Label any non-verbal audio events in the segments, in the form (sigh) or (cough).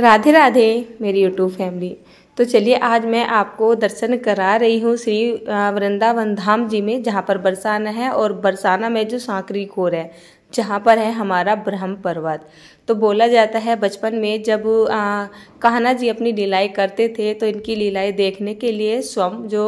राधे राधे मेरी YouTube family तो चलिए आज मैं आपको दर्शन करा रही हूँ श्री वृंदावन धाम जी में जहाँ पर बरसाना है और बरसाना में जो सांकरी खोर है जहाँ पर है हमारा ब्रह्म पर्वत तो बोला जाता है बचपन में जब कहना जी अपनी लीलाई करते थे तो इनकी लीलाई देखने के लिए स्वयं जो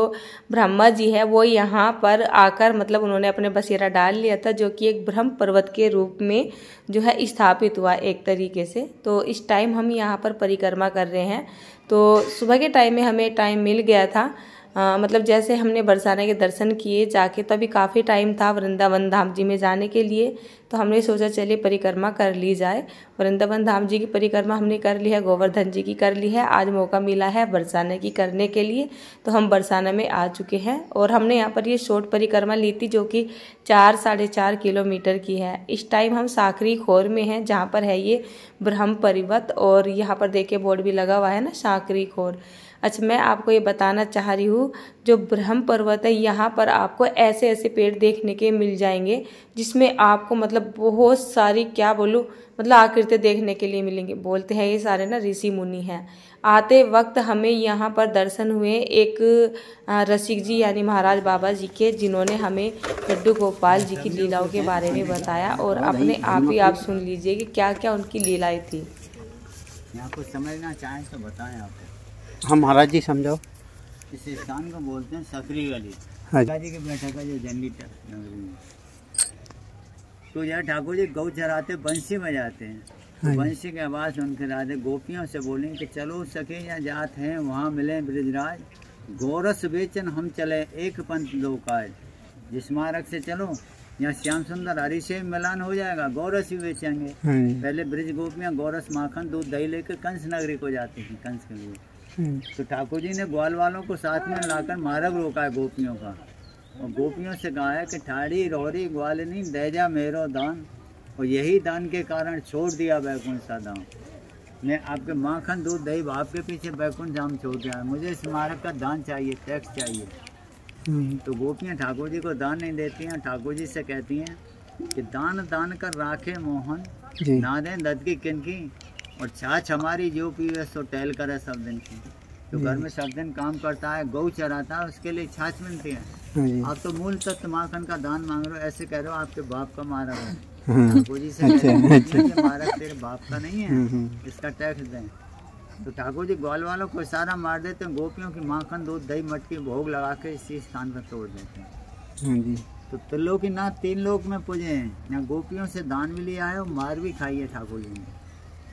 ब्रह्मा जी है वो यहाँ पर आकर मतलब उन्होंने अपने बसेरा डाल लिया था जो कि एक ब्रह्म पर्वत के रूप में जो है स्थापित हुआ एक तरीके से तो इस टाइम हम यहाँ पर परिक्रमा कर रहे हैं तो सुबह के टाइम में हमें टाइम मिल गया था आ, मतलब जैसे हमने बरसाना के दर्शन किए जाके तो अभी काफ़ी टाइम था वृंदावन धाम जी में जाने के लिए तो हमने सोचा चलिए परिक्रमा कर ली जाए वृंदावन धाम जी की परिक्रमा हमने कर ली है गोवर्धन जी की कर ली है आज मौका मिला है बरसाना की करने के लिए तो हम बरसाना में आ चुके हैं और हमने यहाँ पर ये शॉर्ट परिक्रमा ली थी जो कि चार साढ़े चार किलोमीटर की है इस टाइम हम साखरी खोर में हैं जहाँ पर है ये ब्रह्म परिवत और यहाँ पर देखे बोर्ड भी लगा हुआ है ना साखरी खोर अच्छा मैं आपको ये बताना चाह रही हूँ जो ब्रह्म पर्वत है यहाँ पर आपको ऐसे ऐसे पेड़ देखने के मिल जाएंगे जिसमें आपको मतलब बहुत सारी क्या बोलूँ मतलब आकृति देखने के लिए मिलेंगे बोलते हैं ये सारे ना ऋषि मुनि हैं आते वक्त हमें यहाँ पर दर्शन हुए एक रसिक जी यानी महाराज बाबा जी के जिन्होंने हमें लड्डू गोपाल जी की लीलाओं के बारे में बताया और हाँ, अपने आप ही आप तो- सुन लीजिए कि क्या क्या उनकी लीलाएँ थी यहाँ कुछ समझना चाहें तो बताएं आप हाँ महाराज जी समझाओ इस स्थान को बोलते हैं सकरी गली हाँ जी के बैठा का जो जनरेटर तो यार ठाकुर जी गौ चराते बंसी में जाते हैं तो हाँ बंसी के आवाज़ उनके राधे गोपियों से बोले कि चलो सके या जाते हैं वहाँ मिले ब्रजराज गोरस बेचन हम चले एक पंथ दो काज जिस मार्ग से चलो यहाँ श्याम सुंदर हरी से मिलान हो जाएगा गौरस ही बेचेंगे हाँ पहले ब्रज गोपियाँ गौरस माखन दूध दही लेकर कंस नगरी को जाती थी कंस के लिए तो ठाकुर जी ने ग्वाल वालों को साथ में लाकर मारग रोका है गोपियों का और गोपियों से कहा है कि ठाड़ी रोहरी ग्वालिनी दैजा मेरो दान और यही दान के कारण छोड़ दिया बैकुंठ सा दान मैं आपके माखन दूध दही भाप के पीछे बैकुंठ धाम छोड़ दिया मुझे इस मार्ग का दान चाहिए टैक्स चाहिए हम्म। तो गोपियाँ ठाकुर जी को दान नहीं देती हैं ठाकुर जी से कहती हैं कि दान दान कर राखे मोहन नादे दद की किनकी और छाछ हमारी जो पीवे सो टहल करे सब दिन की जो घर में सब दिन काम करता है गौ चराता है उसके लिए छाछ मिलती है हाँ आप तो मूल तत्व माखन का दान मांग रहे हो ऐसे कह रहे हो आपके बाप का मारा है ठाकुर हाँ। जी से अच्छा, अच्छा। मारा तेरे बाप का नहीं है हम्म, हम्म। इसका टैक्स दें तो ठाकुर जी ग्वाल वालों को इशारा मार देते हैं गोपियों की माखन दूध दही मटकी भोग लगा के इसी स्थान पर तोड़ देते हैं हाँ तो की ना तीन लोग में पूजे हैं यहाँ गोपियों से दान भी लिया है और मार भी खाई है ठाकुर जी ने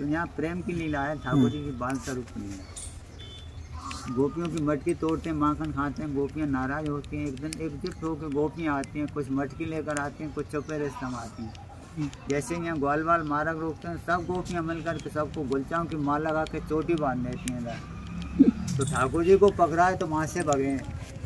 तो यहाँ प्रेम की लीला है ठाकुर जी की बाल स्वरूप लीला गोपियों की मटकी तोड़ते हैं माखन खाते हैं गोपियाँ नाराज होती हैं एक दिन एकजुट होकर गोपियाँ आती हैं कुछ मटकी लेकर आती हैं कुछ रिश्तम आती हैं जैसे यहाँ ग्वाल बाल मारक रोकते हैं सब गोपियाँ मिल करके सबको गुलचाओं की माल लगा के चोटी बांध देती हैं तो ठाकुर जी को पकड़ाए तो वहाँ से भगे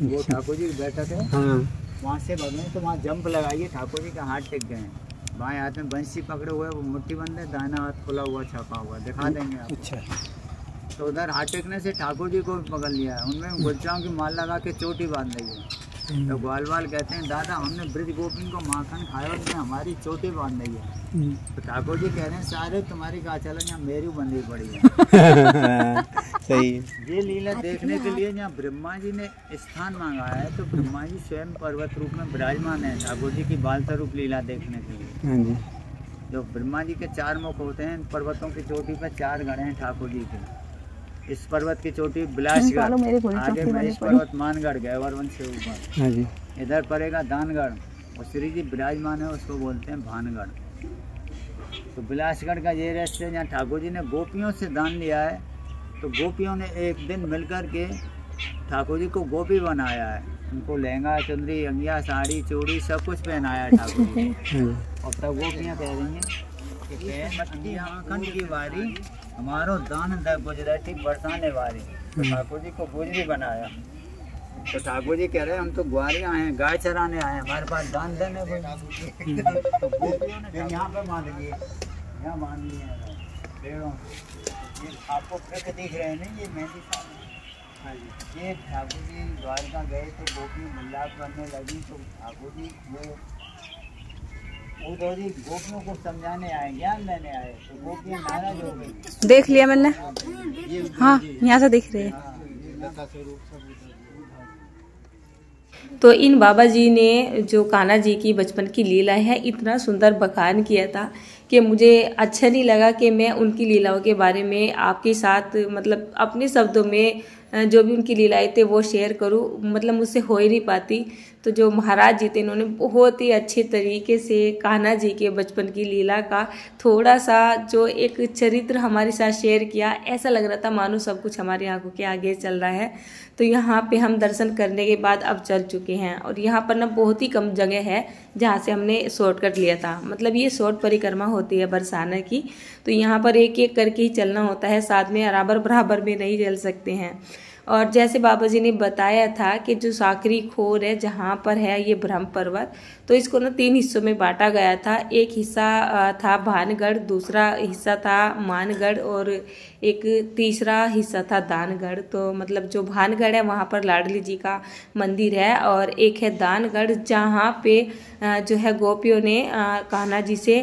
वो अच्छा। ठाकुर जी बैठक है हाँ। वहाँ से भगे तो वहाँ जंप लगाइए ठाकुर जी का हाथ टिक गए हैं વાય આ તેમ બંસી પકડે ہوئے મોટી વાંદરા દાના હાથ ખુલા ہوا છાપા ہوا દેખા دیں گے આ તો उधर હાટેકને સે ઠાગોજી કો પકળ લિયા હમને ગોચાઓ કે માલ લગા કે ચોટી બાંધાઈ તો ગોલવાલ કહેતે હે દાદા હમને બ્રિડ ગોપિન કો માખણ ખાયો તો અમારી ચોટી બાંધાઈ હે તો ઠાગોજી કહે રહે સારે તમારી ગાચાલા મેરી બંદી પડી હે સહી યે લીલા દેખને કે લિયે યહ ब्रह्मा जी ने स्थान मांगा है तो ब्रह्मा जी स्वयं पर्वत रूप में विराजमान है ठाकुर जी की बालतरूप लीला देखने के लिए हाँ जी जो ब्रह्मा जी के चार मुख होते हैं पर्वतों की चोटी पर चार गण हैं ठाकुर जी के इस पर्वत की चोटी बिलासगढ़ हाँ, आगे महेश पर्वत मानगढ़ गैवरवन से ऊपर हाँ इधर पड़ेगा दानगढ़ और श्री जी विराजमान है उसको बोलते हैं भानगढ़ तो बिलासगढ़ का ये रहस्य है जहाँ ठाकुर जी ने गोपियों से दान लिया है तो गोपियों ने एक दिन मिलकर के ठाकुर जी को गोपी बनाया है उनको लहंगा चुंदरी अंगिया साड़ी चूड़ी सब कुछ पहनाया है ठाकुर जी और प्रभु क्या कह रही है हमारो दान गुजराती बरसाने वारी तो हम्म। ठाकुर जी को गुजरी बनाया तो ठाकुर जी कह रहे हैं हम तो ग्वारे आए हैं गाय चराने आए हैं हमारे पास दान देने को हम्म। (laughs) तो यहाँ पे मान लीजिए यहाँ मान लिए पेड़ों ये आपको फिर दिख रहे हैं ना ये मेहंदी हाँ ये ठाकुर जी द्वारका गए थे गोपी मिलाप करने लगी तो ठाकुर जी वो गोपियों को समझाने आए ज्ञान देने आए तो नाराज हो गई देख लिया मैंने हाँ यहाँ से दिख रहे हैं तो इन बाबा जी ने जो कान्हा जी की बचपन की लीला है इतना सुंदर बखान किया था कि मुझे अच्छा नहीं लगा कि मैं उनकी लीलाओं के बारे में आपके साथ मतलब अपने शब्दों में जो भी उनकी लीलाएं थे वो शेयर करूँ मतलब मुझसे हो ही नहीं पाती तो जो महाराज जी थे इन्होंने बहुत ही अच्छे तरीके से कान्हा जी के बचपन की लीला का थोड़ा सा जो एक चरित्र हमारे साथ शेयर किया ऐसा लग रहा था मानो सब कुछ हमारी आंखों के आगे चल रहा है तो यहाँ पे हम दर्शन करने के बाद अब चल चुके हैं और यहाँ पर ना बहुत ही कम जगह है जहाँ से हमने शॉर्टकट लिया था मतलब ये शॉर्ट परिक्रमा होती है बरसाना की तो यहाँ पर एक एक करके ही चलना होता है साथ में बराबर बराबर में नहीं चल सकते हैं और जैसे बाबा जी ने बताया था कि जो साकरी खोर है जहाँ पर है ये ब्रह्म पर्वत तो इसको ना तीन हिस्सों में बांटा गया था एक हिस्सा था भानगढ़ दूसरा हिस्सा था मानगढ़ और एक तीसरा हिस्सा था दानगढ़ तो मतलब जो भानगढ़ है वहाँ पर लाडली जी का मंदिर है और एक है दानगढ़ जहाँ पे जो है गोपियों ने कान्हा जी से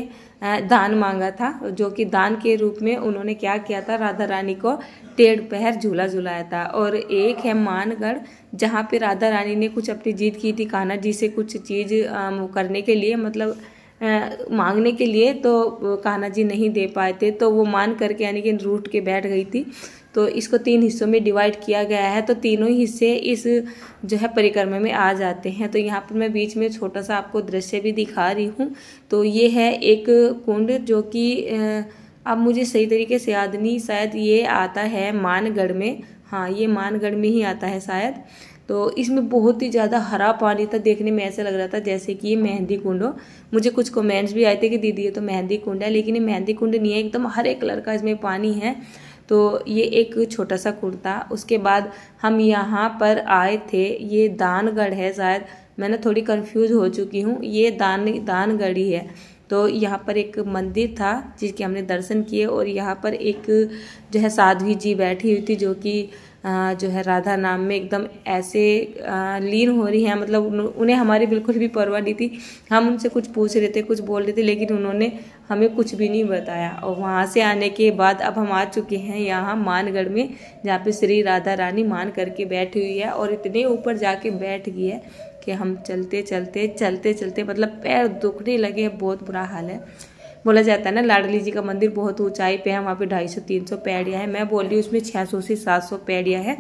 दान मांगा था जो कि दान के रूप में उन्होंने क्या किया था राधा रानी को टेढ़ पहर झूला झुलाया था और एक है मानगढ़ जहाँ पे राधा रानी ने कुछ अपनी जीत की थी कान्हा जी से कुछ चीज़ करने के लिए मतलब मांगने के लिए तो कान्हा जी नहीं दे पाए थे तो वो मान करके यानी कि रूट के बैठ गई थी तो इसको तीन हिस्सों में डिवाइड किया गया है तो तीनों ही हिस्से इस जो है परिक्रमा में आ जाते हैं तो यहाँ पर मैं बीच में छोटा सा आपको दृश्य भी दिखा रही हूँ तो ये है एक कुंड जो कि अब मुझे सही तरीके से याद नहीं शायद ये आता है मानगढ़ में हाँ ये मानगढ़ में ही आता है शायद तो इसमें बहुत ही ज़्यादा हरा पानी था देखने में ऐसा लग रहा था जैसे कि ये मेहंदी कुंड हो मुझे कुछ कमेंट्स भी आए थे कि दीदी ये तो मेहंदी कुंड है लेकिन ये मेहंदी कुंड नहीं है एकदम हरे कलर का इसमें पानी है तो ये एक छोटा सा कुंड था उसके बाद हम यहाँ पर आए थे ये दानगढ़ है शायद मैंने थोड़ी कन्फ्यूज हो चुकी हूँ ये दान दानगढ़ ही है तो यहाँ पर एक मंदिर था जिसके हमने दर्शन किए और यहाँ पर एक जो है साध्वी जी बैठी हुई थी जो कि जो है राधा नाम में एकदम ऐसे लीन हो रही हैं मतलब उन्हें हमारी बिल्कुल भी परवाह नहीं थी हम उनसे कुछ पूछ रहे थे कुछ बोल रहे थे लेकिन उन्होंने हमें कुछ भी नहीं बताया और वहाँ से आने के बाद अब हम आ चुके हैं यहाँ मानगढ़ में जहाँ पे श्री राधा रानी मान करके बैठी हुई है और इतने ऊपर जाके बैठ गई है कि हम चलते चलते चलते चलते मतलब पैर दुखने लगे बहुत बुरा हाल है बोला जाता है ना लाडली जी का मंदिर बहुत ऊंचाई पे है वहाँ पे ढाई सौ तीन सौ पैड़िया है मैं बोल रही हूँ उसमें छः सौ से सात सौ पैड़िया है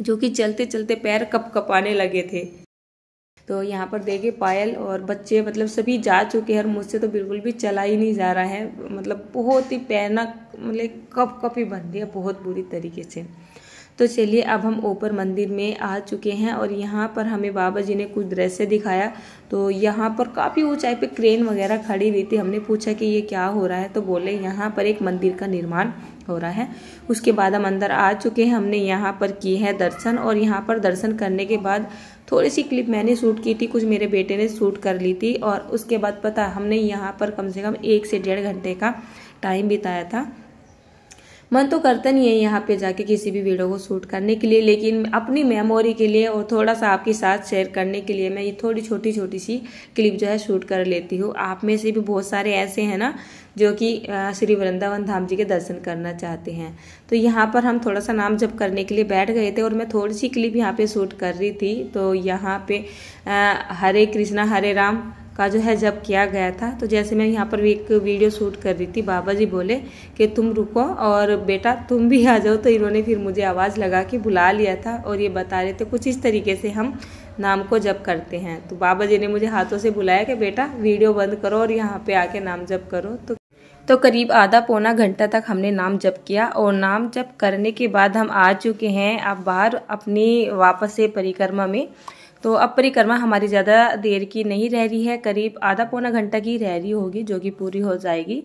जो कि चलते चलते पैर कप कपाने लगे थे तो यहाँ पर देखे पायल और बच्चे मतलब सभी जा चुके हैं और मुझसे तो बिल्कुल भी चला ही नहीं जा रहा है मतलब बहुत ही पहना मतलब कप कप ही बन दिया बहुत बुरी तरीके से तो चलिए अब हम ऊपर मंदिर में आ चुके हैं और यहाँ पर हमें बाबा जी ने कुछ दृश्य दिखाया तो यहाँ पर काफ़ी ऊंचाई पे क्रेन वगैरह खड़ी हुई थी हमने पूछा कि ये क्या हो रहा है तो बोले यहाँ पर एक मंदिर का निर्माण हो रहा है उसके बाद हम अंदर आ चुके हैं हमने यहाँ पर की है दर्शन और यहाँ पर दर्शन करने के बाद थोड़ी सी क्लिप मैंने शूट की थी कुछ मेरे बेटे ने शूट कर ली थी और उसके बाद पता हमने यहाँ पर कम से कम एक से डेढ़ घंटे का टाइम बिताया था मन तो करता नहीं है यहाँ पे जाके किसी भी वीडियो को शूट करने के लिए लेकिन अपनी मेमोरी के लिए और थोड़ा सा आपके साथ शेयर करने के लिए मैं ये थोड़ी छोटी छोटी सी क्लिप जो है शूट कर लेती हूँ आप में से भी बहुत सारे ऐसे हैं ना जो कि श्री वृंदावन धाम जी के दर्शन करना चाहते हैं तो यहाँ पर हम थोड़ा सा नाम जब करने के लिए बैठ गए थे और मैं थोड़ी सी क्लिप यहाँ पे शूट कर रही थी तो यहाँ पे हरे कृष्णा हरे राम का जो है जब किया गया था तो जैसे मैं यहाँ पर एक वीडियो शूट कर रही थी बाबा जी बोले कि तुम रुको और बेटा तुम भी आ जाओ तो इन्होंने फिर मुझे आवाज़ लगा के बुला लिया था और ये बता रहे थे कुछ इस तरीके से हम नाम को जब करते हैं तो बाबा जी ने मुझे हाथों से बुलाया कि बेटा वीडियो बंद करो और यहाँ पर आके नाम जब करो तो तो करीब आधा पौना घंटा तक हमने नाम जप किया और नाम जप करने के बाद हम आ चुके हैं अब बाहर अपनी वापस से परिक्रमा में तो अब परिक्रमा हमारी ज़्यादा देर की नहीं रह रही है करीब आधा पौना घंटा की रह रही होगी जो कि पूरी हो जाएगी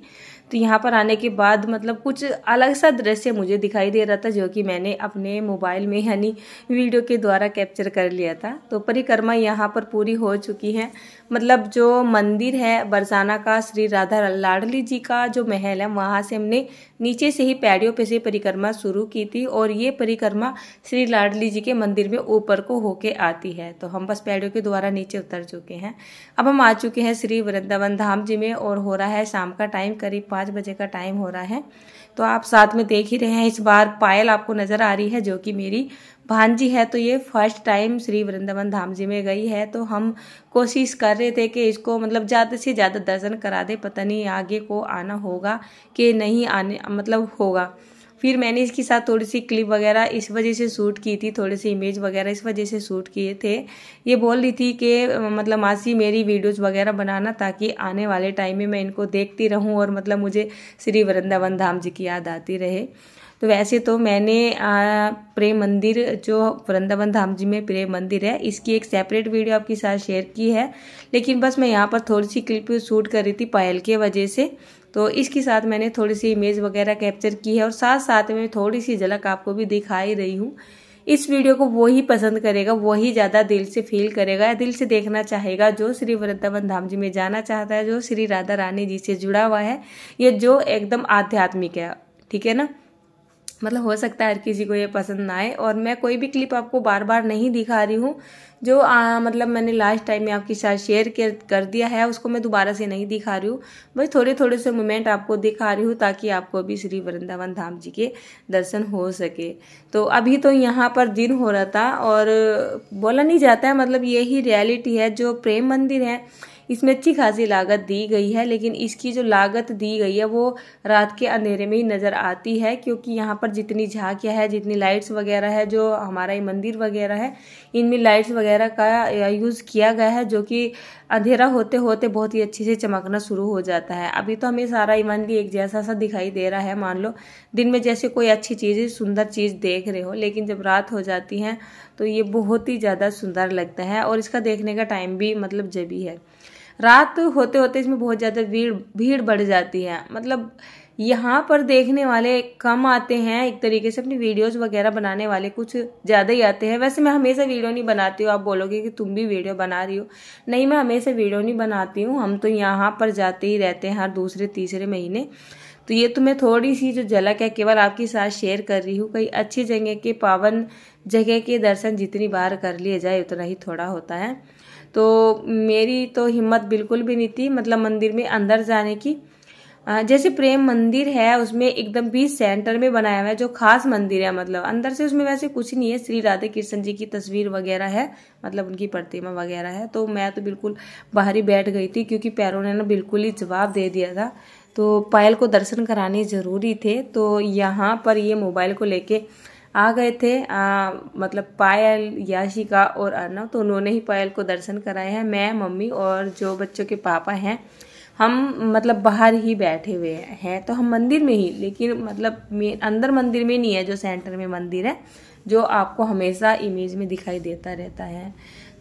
तो यहाँ पर आने के बाद मतलब कुछ अलग सा दृश्य मुझे दिखाई दे रहा था जो कि मैंने अपने मोबाइल में यानी वीडियो के द्वारा कैप्चर कर लिया था तो परिक्रमा यहाँ पर पूरी हो चुकी है मतलब जो मंदिर है बरसाना का श्री राधा लाडली जी का जो महल है वहाँ से हमने नीचे से ही पैड़ियों पे से परिक्रमा शुरू की थी और ये परिक्रमा श्री लाडली जी के मंदिर में ऊपर को होके आती है तो हम बस पैड़ियों के द्वारा नीचे उतर चुके हैं अब हम आ चुके हैं श्री वृंदावन धाम जी में और हो रहा है शाम का टाइम करीब पाँच पाँच बजे का टाइम हो रहा है तो आप साथ में देख ही रहे हैं इस बार पायल आपको नज़र आ रही है जो कि मेरी भांजी है तो ये फर्स्ट टाइम श्री वृंदावन धाम जी में गई है तो हम कोशिश कर रहे थे कि इसको मतलब ज़्यादा से ज़्यादा दर्शन करा दे पता नहीं आगे को आना होगा कि नहीं आने मतलब होगा फिर मैंने इसके साथ थोड़ी सी क्लिप वगैरह इस वजह से शूट की थी थोड़े से इमेज वगैरह इस वजह से शूट किए थे ये बोल रही थी कि मतलब मासी मेरी वीडियोज़ वगैरह बनाना ताकि आने वाले टाइम में मैं इनको देखती रहूँ और मतलब मुझे श्री वृंदावन धाम जी की याद आती रहे तो वैसे तो मैंने प्रेम मंदिर जो वृंदावन धाम जी में प्रेम मंदिर है इसकी एक सेपरेट वीडियो आपके साथ शेयर की है लेकिन बस मैं यहाँ पर थोड़ी सी क्लिप शूट कर रही थी पायल के वजह से तो इसके साथ मैंने थोड़ी सी इमेज वगैरह कैप्चर की है और साथ साथ में थोड़ी सी झलक आपको भी दिखा ही रही हूँ इस वीडियो को वही पसंद करेगा वही ज़्यादा दिल से फील करेगा या दिल से देखना चाहेगा जो श्री वृंदावन धाम जी में जाना चाहता है जो श्री राधा रानी जी से जुड़ा हुआ है या जो एकदम आध्यात्मिक है ठीक है ना मतलब हो सकता है हर किसी को ये पसंद ना आए और मैं कोई भी क्लिप आपको बार बार नहीं दिखा रही हूँ जो आ, मतलब मैंने लास्ट टाइम में आपके साथ शेयर कर दिया है उसको मैं दोबारा से नहीं दिखा रही हूँ बस थोड़े थोड़े से मोमेंट आपको दिखा रही हूँ ताकि आपको अभी श्री वृंदावन धाम जी के दर्शन हो सके तो अभी तो यहाँ पर दिन हो रहा था और बोला नहीं जाता है मतलब यही रियलिटी है जो प्रेम मंदिर है इसमें अच्छी खासी लागत दी गई है लेकिन इसकी जो लागत दी गई है वो रात के अंधेरे में ही नज़र आती है क्योंकि यहाँ पर जितनी झाकियाँ है जितनी लाइट्स वगैरह है जो हमारा ये मंदिर वगैरह है इनमें लाइट्स वगैरह का यूज़ किया गया है जो कि अंधेरा होते होते बहुत ही अच्छे से चमकना शुरू हो जाता है अभी तो हमें सारा भी एक जैसा सा दिखाई दे रहा है मान लो दिन में जैसे कोई अच्छी चीज़ सुंदर चीज़ देख रहे हो लेकिन जब रात हो जाती है तो ये बहुत ही ज़्यादा सुंदर लगता है और इसका देखने का टाइम भी मतलब जब ही है रात होते होते इसमें बहुत ज़्यादा भीड़ भीड़ बढ़ जाती है मतलब यहाँ पर देखने वाले कम आते हैं एक तरीके से अपनी वीडियोस वगैरह बनाने वाले कुछ ज़्यादा ही आते हैं वैसे मैं हमेशा वीडियो नहीं बनाती हूँ आप बोलोगे कि तुम भी वीडियो बना रही हो नहीं मैं हमेशा वीडियो नहीं बनाती हूँ हम तो यहाँ पर जाते ही रहते हैं हर दूसरे तीसरे महीने तो ये तो मैं थोड़ी सी जो झलक है केवल आपके साथ शेयर कर रही हूँ कई अच्छी जगह के पावन जगह के दर्शन जितनी बार कर लिए जाए उतना ही थोड़ा होता है तो मेरी तो हिम्मत बिल्कुल भी नहीं थी मतलब मंदिर में अंदर जाने की जैसे प्रेम मंदिर है उसमें एकदम बीच सेंटर में बनाया हुआ है जो खास मंदिर है मतलब अंदर से उसमें वैसे कुछ नहीं है श्री राधे कृष्ण जी की तस्वीर वगैरह है मतलब उनकी प्रतिमा वगैरह है तो मैं तो बिल्कुल बाहर ही बैठ गई थी क्योंकि पैरों ने ना बिल्कुल ही जवाब दे दिया था तो पायल को दर्शन कराने ज़रूरी थे तो यहाँ पर ये मोबाइल को लेके आ गए थे आ, मतलब पायल याशिका और अर्णव तो उन्होंने ही पायल को दर्शन कराए हैं मैं मम्मी और जो बच्चों के पापा हैं हम मतलब बाहर ही बैठे हुए हैं तो हम मंदिर में ही लेकिन मतलब अंदर मंदिर में नहीं है जो सेंटर में मंदिर है जो आपको हमेशा इमेज में दिखाई देता रहता है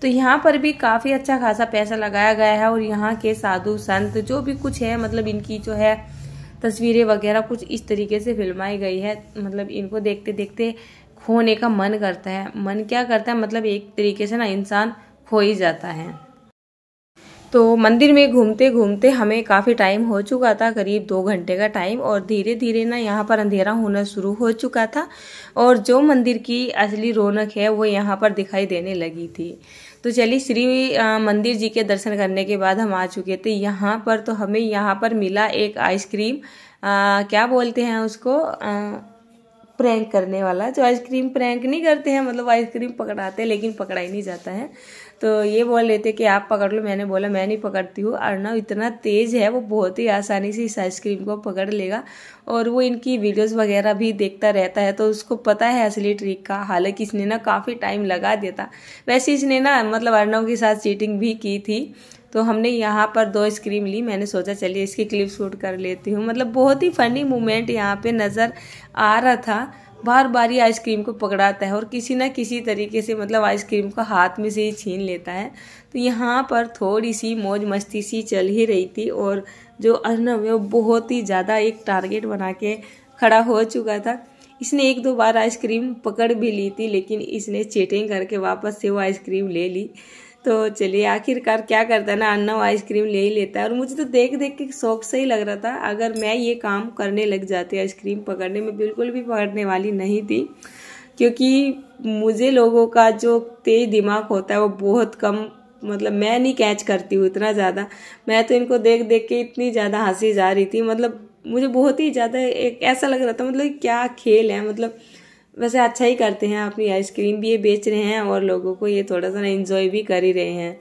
तो यहाँ पर भी काफ़ी अच्छा खासा पैसा लगाया गया है और यहाँ के साधु संत जो भी कुछ है मतलब इनकी जो है तस्वीरें वगैरह कुछ इस तरीके से फिल्माई गई है मतलब इनको देखते देखते खोने का मन करता है मन क्या करता है मतलब एक तरीके से ना इंसान खो ही जाता है तो मंदिर में घूमते घूमते हमें काफ़ी टाइम हो चुका था करीब दो घंटे का टाइम और धीरे धीरे ना यहाँ पर अंधेरा होना शुरू हो चुका था और जो मंदिर की असली रौनक है वो यहाँ पर दिखाई देने लगी थी तो चलिए श्री मंदिर जी के दर्शन करने के बाद हम आ चुके थे यहाँ पर तो हमें यहाँ पर मिला एक आइसक्रीम क्या बोलते हैं उसको आ, प्रैंक करने वाला जो आइसक्रीम प्रैंक नहीं करते हैं मतलब आइसक्रीम पकड़ाते हैं लेकिन पकड़ा ही नहीं जाता है तो ये बोल रहे थे कि आप पकड़ लो मैंने बोला मैं नहीं पकड़ती हूँ अर्णव इतना तेज़ है वो बहुत ही आसानी से इस आइसक्रीम को पकड़ लेगा और वो इनकी वीडियोस वगैरह भी देखता रहता है तो उसको पता है असली ट्रिक का हालांकि इसने ना काफ़ी टाइम लगा दिया था वैसे इसने ना मतलब अर्णव के साथ चीटिंग भी की थी तो हमने यहाँ पर दो स्क्रीम ली मैंने सोचा चलिए इसकी क्लिप शूट कर लेती हूँ मतलब बहुत ही फ़नी मोमेंट यहाँ पे नज़र आ रहा था बार बार ही आइसक्रीम को पकड़ाता है और किसी ना किसी तरीके से मतलब आइसक्रीम को हाथ में से ही छीन लेता है तो यहाँ पर थोड़ी सी मौज मस्ती सी चल ही रही थी और जो अर्नब है वो बहुत ही ज़्यादा एक टारगेट बना के खड़ा हो चुका था इसने एक दो बार आइसक्रीम पकड़ भी ली थी लेकिन इसने चेटिंग करके वापस से वो आइसक्रीम ले ली तो चलिए आखिरकार क्या करता है ना अन्ना आइसक्रीम ले ही लेता है और मुझे तो देख देख के शौक से ही लग रहा था अगर मैं ये काम करने लग जाती आइसक्रीम पकड़ने में बिल्कुल भी पकड़ने वाली नहीं थी क्योंकि मुझे लोगों का जो तेज दिमाग होता है वो बहुत कम मतलब मैं नहीं कैच करती हूँ इतना ज़्यादा मैं तो इनको देख देख के इतनी ज़्यादा हंसी जा रही थी मतलब मुझे बहुत ही ज़्यादा एक ऐसा लग रहा था मतलब क्या खेल है मतलब वैसे अच्छा ही करते हैं अपनी आइसक्रीम भी ये बेच रहे हैं और लोगों को ये थोड़ा सा ना इन्जॉय भी कर ही रहे हैं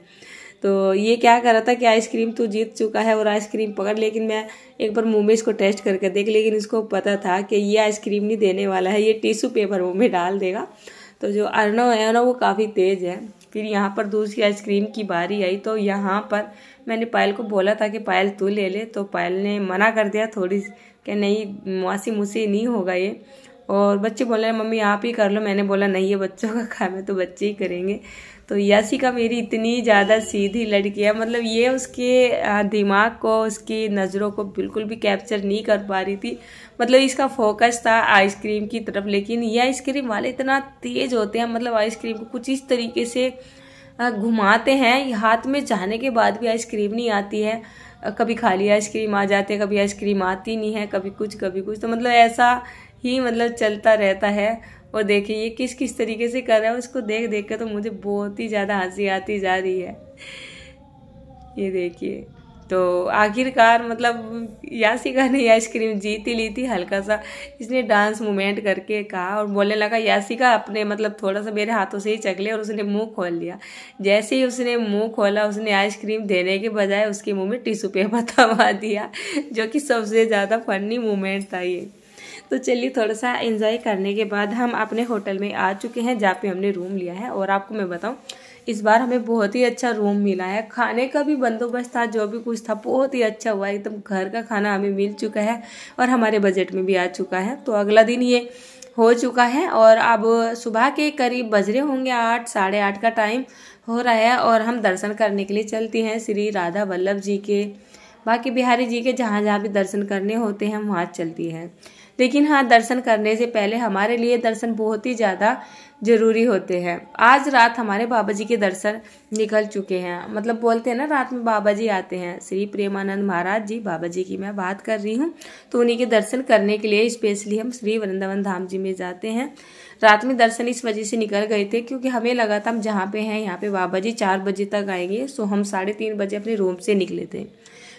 तो ये क्या कर रहा था कि आइसक्रीम तो जीत चुका है और आइसक्रीम पकड़ लेकिन मैं एक बार मुंह में इसको टेस्ट करके देख लेकिन इसको पता था कि ये आइसक्रीम नहीं देने वाला है ये टिश्यू पेपर मुँह में डाल देगा तो जो अर्नव है ना वो काफ़ी तेज़ है फिर यहाँ पर दूसरी आइसक्रीम की बारी आई तो यहाँ पर मैंने पायल को बोला था कि पायल तू ले ले तो पायल ने मना कर दिया थोड़ी कि नहीं मुआसी मुसी नहीं होगा ये और बच्चे बोले मम्मी आप ही कर लो मैंने बोला नहीं ये बच्चों का काम है तो बच्चे ही करेंगे तो यासिका मेरी इतनी ज़्यादा सीधी लड़की है मतलब ये उसके दिमाग को उसकी नज़रों को बिल्कुल भी कैप्चर नहीं कर पा रही थी मतलब इसका फोकस था आइसक्रीम की तरफ लेकिन ये आइसक्रीम वाले इतना तेज़ होते हैं मतलब आइसक्रीम को कुछ इस तरीके से घुमाते हैं हाथ में जाने के बाद भी आइसक्रीम नहीं आती है कभी खाली आइसक्रीम आ जाते हैं कभी आइसक्रीम आती नहीं है कभी कुछ कभी कुछ तो मतलब ऐसा ही मतलब चलता रहता है और देखिए ये किस किस तरीके से कर रहा है उसको देख देख कर तो मुझे बहुत ही ज़्यादा हंसी आती जा रही है ये देखिए तो आखिरकार मतलब यासिका ने आइसक्रीम जीत ही ली थी हल्का सा इसने डांस मूवमेंट करके कहा और बोलने लगा यासिका अपने मतलब थोड़ा सा मेरे हाथों से ही चकले और उसने मुंह खोल लिया जैसे ही उसने मुंह खोला उसने आइसक्रीम देने के बजाय उसके मुंह में टिश्यू पेपर (laughs) थमा दिया जो कि सबसे ज़्यादा फनी मूवमेंट था ये तो चलिए थोड़ा सा इन्जॉय करने के बाद हम अपने होटल में आ चुके हैं जहाँ पे हमने रूम लिया है और आपको मैं बताऊँ इस बार हमें बहुत ही अच्छा रूम मिला है खाने का भी बंदोबस्त था जो भी कुछ था बहुत ही अच्छा हुआ एकदम घर का खाना हमें मिल चुका है और हमारे बजट में भी आ चुका है तो अगला दिन ये हो चुका है और अब सुबह के करीब बजरे होंगे आठ साढ़े आठ का टाइम हो रहा है और हम दर्शन करने के लिए चलते हैं श्री राधा वल्लभ जी के बाकी बिहारी जी के जहाँ जहाँ भी दर्शन करने होते हैं वहाँ चलती है लेकिन हाँ दर्शन करने से पहले हमारे लिए दर्शन बहुत ही ज़्यादा ज़रूरी होते हैं आज रात हमारे बाबा जी के दर्शन निकल चुके हैं मतलब बोलते हैं ना रात में बाबा जी आते हैं श्री प्रेमानंद महाराज जी बाबा जी की मैं बात कर रही हूँ तो उन्हीं के दर्शन करने के लिए स्पेशली हम श्री वृंदावन धाम जी में जाते हैं रात में दर्शन इस वजह से निकल गए थे क्योंकि हमें लगा था हम जहाँ पे हैं यहाँ पे बाबा जी चार बजे तक आएंगे सो हम साढ़े तीन बजे अपने रूम से निकले थे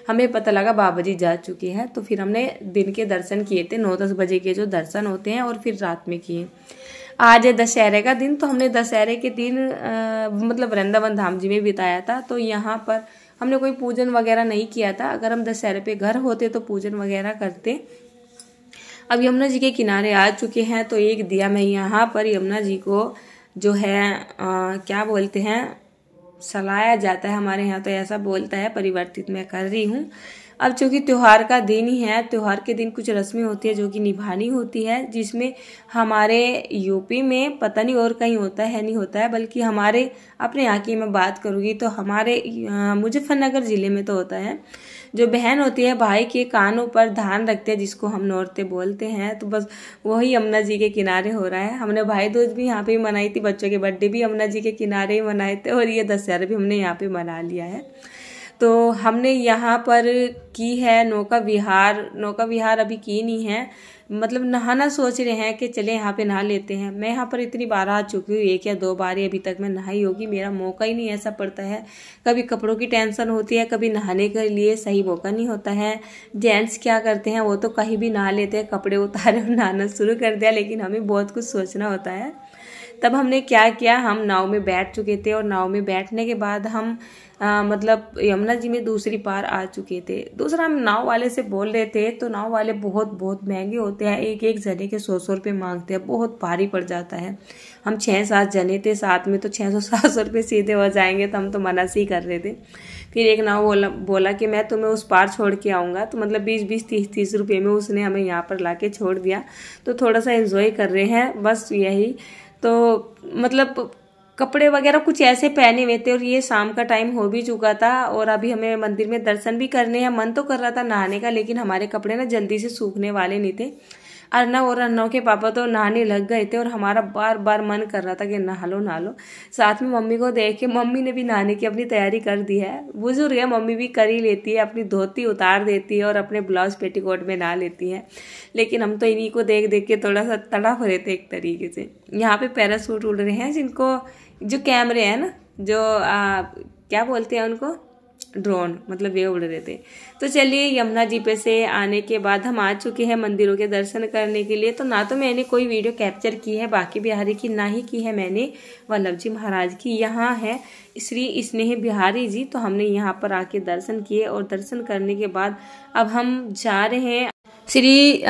हमें पता लगा बाबा जी जा चुके हैं तो फिर हमने दिन के दर्शन किए थे नौ दस बजे के जो दर्शन होते हैं और फिर रात में किए आज है दशहरे का दिन तो हमने दशहरे के दिन आ, मतलब वृंदावन धाम जी में बिताया था तो यहाँ पर हमने कोई पूजन वगैरह नहीं किया था अगर हम दशहरे पे घर होते तो पूजन वगैरह करते अब यमुना जी के किनारे आ चुके हैं तो एक दिया मैं यहाँ पर यमुना जी को जो है आ, क्या बोलते हैं सलाया जाता है हमारे यहाँ तो ऐसा बोलता है परिवर्तित मैं कर रही हूँ अब चूंकि त्यौहार का दिन ही है त्यौहार के दिन कुछ रस्में होती है जो कि निभानी होती है जिसमें हमारे यूपी में पता नहीं और कहीं होता है नहीं होता है बल्कि हमारे अपने यहाँ की मैं बात करूँगी तो हमारे मुजफ्फरनगर ज़िले में तो होता है जो बहन होती है भाई के कानों पर धान रखते हैं जिसको हम नौरते बोलते हैं तो बस वही यमुना जी के किनारे हो रहा है हमने भाई दूज भी यहाँ पे मनाई थी बच्चों के बर्थडे भी यमुना जी के किनारे ही मनाए थे और ये दशहरा भी हमने यहाँ पे मना लिया है तो हमने यहाँ पर की है नौका विहार नौका विहार अभी की नहीं है मतलब नहाना सोच रहे हैं कि चले यहाँ पे नहा लेते हैं मैं यहाँ पर इतनी बार आ चुकी हूँ एक या दो बार अभी तक मैं नहाई होगी मेरा मौका ही नहीं ऐसा पड़ता है कभी कपड़ों की टेंशन होती है कभी नहाने के लिए सही मौका नहीं होता है जेंट्स क्या करते हैं वो तो कहीं भी नहा लेते हैं कपड़े उतारे और नहाना शुरू कर दिया लेकिन हमें बहुत कुछ सोचना होता है तब हमने क्या किया हम नाव में बैठ चुके थे और नाव में बैठने के बाद हम आ, मतलब यमुना जी में दूसरी पार आ चुके थे दूसरा हम नाव वाले से बोल रहे थे तो नाव वाले बहुत बहुत महंगे होते हैं एक एक जने के सौ सौ रुपये मांगते हैं बहुत भारी पड़ जाता है हम छः सात जने थे साथ में तो छः सौ सात सौ रुपये सीधे हो जाएंगे तो हम तो मना से ही कर रहे थे फिर एक नाव बोला बोला कि मैं तुम्हें उस पार छोड़ के आऊँगा तो मतलब बीस बीस तीस तीस रुपये में उसने हमें यहाँ पर ला के छोड़ दिया तो थोड़ा सा इन्जॉय कर रहे हैं बस यही तो मतलब कपड़े वगैरह कुछ ऐसे पहने हुए थे और ये शाम का टाइम हो भी चुका था और अभी हमें मंदिर में दर्शन भी करने हैं मन तो कर रहा था नहाने का लेकिन हमारे कपड़े ना जल्दी से सूखने वाले नहीं थे अर्नव और अर्नव के पापा तो नहाने लग गए थे और हमारा बार बार मन कर रहा था कि नहा लो नहा लो साथ में मम्मी को देख के मम्मी ने भी नहाने की अपनी तैयारी कर दी है बुजुर्ग है मम्मी भी कर ही लेती है अपनी धोती उतार देती है और अपने ब्लाउज पेटीकोट में नहा लेती है लेकिन हम तो इन्हीं को देख देख के थोड़ा सा तड़प रहे थे एक तरीके से यहाँ पे पैरासूट उड़ रहे हैं जिनको जो कैमरे हैं ना जो आ, क्या बोलते हैं उनको ड्रोन मतलब वे उड़ रहे थे तो चलिए यमुना जी पे से आने के बाद हम आ चुके हैं मंदिरों के दर्शन करने के लिए तो ना तो मैंने कोई वीडियो कैप्चर की है बाकी बिहारी की ना ही की है मैंने वल्लभ जी महाराज की यहाँ है श्री स्नेह बिहारी जी तो हमने यहाँ पर आके दर्शन किए और दर्शन करने के बाद अब हम जा रहे हैं श्री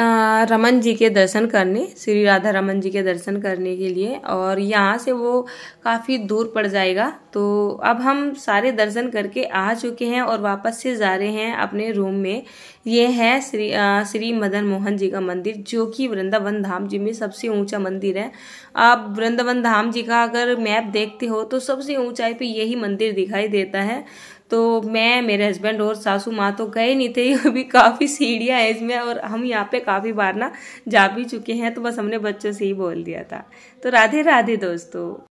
रमन जी के दर्शन करने श्री राधा रमन जी के दर्शन करने के लिए और यहाँ से वो काफ़ी दूर पड़ जाएगा तो अब हम सारे दर्शन करके आ चुके हैं और वापस से जा रहे हैं अपने रूम में ये है श्री श्री मदन मोहन जी का मंदिर जो कि वृंदावन धाम जी में सबसे ऊंचा मंदिर है आप वृंदावन धाम जी का अगर मैप देखते हो तो सबसे ऊँचाई पर यही मंदिर दिखाई देता है तो मैं मेरे हस्बैंड और सासू माँ तो गए नहीं थे (laughs) अभी काफ़ी सीढ़ियाँ हैं इसमें और हम यहाँ पे काफ़ी बार ना जा भी चुके हैं तो बस हमने बच्चों से ही बोल दिया था तो राधे राधे दोस्तों